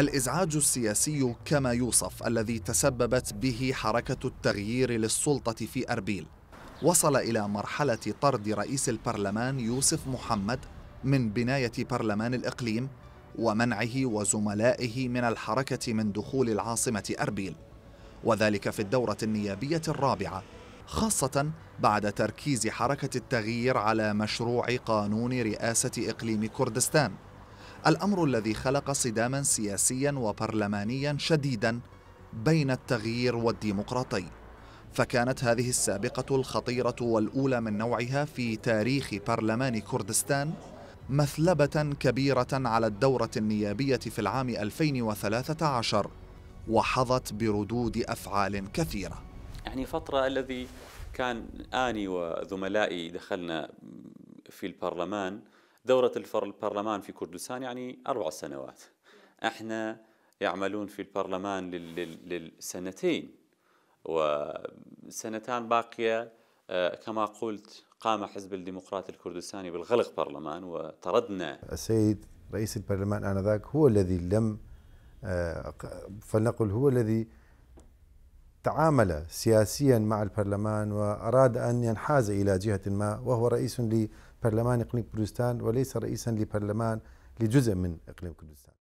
الازعاج السياسي كما يوصف الذي تسببت به حركه التغيير للسلطه في اربيل وصل الى مرحله طرد رئيس البرلمان يوسف محمد من بنايه برلمان الاقليم ومنعه وزملائه من الحركه من دخول العاصمه اربيل وذلك في الدوره النيابيه الرابعه خاصه بعد تركيز حركه التغيير على مشروع قانون رئاسه اقليم كردستان الأمر الذي خلق صداما سياسيا وبرلمانيا شديدا بين التغيير والديمقراطي فكانت هذه السابقة الخطيرة والأولى من نوعها في تاريخ برلمان كردستان مثلبة كبيرة على الدورة النيابية في العام 2013 وحظت بردود أفعال كثيرة يعني فترة الذي كان آني وزملائي دخلنا في البرلمان دورة البرلمان في كردستان يعني أربع سنوات احنا يعملون في البرلمان للسنتين وسنتان باقية آه، كما قلت قام حزب الديمقراط الكردستاني بالغلق برلمان وطردنا السيد رئيس البرلمان آنذاك هو الذي لم آه، فلنقل هو الذي تعامل سياسيا مع البرلمان وأراد أن ينحاز إلى جهة ما وهو رئيس لبرلمان إقليم كردستان وليس رئيسا لبرلمان لجزء من إقليم كردستان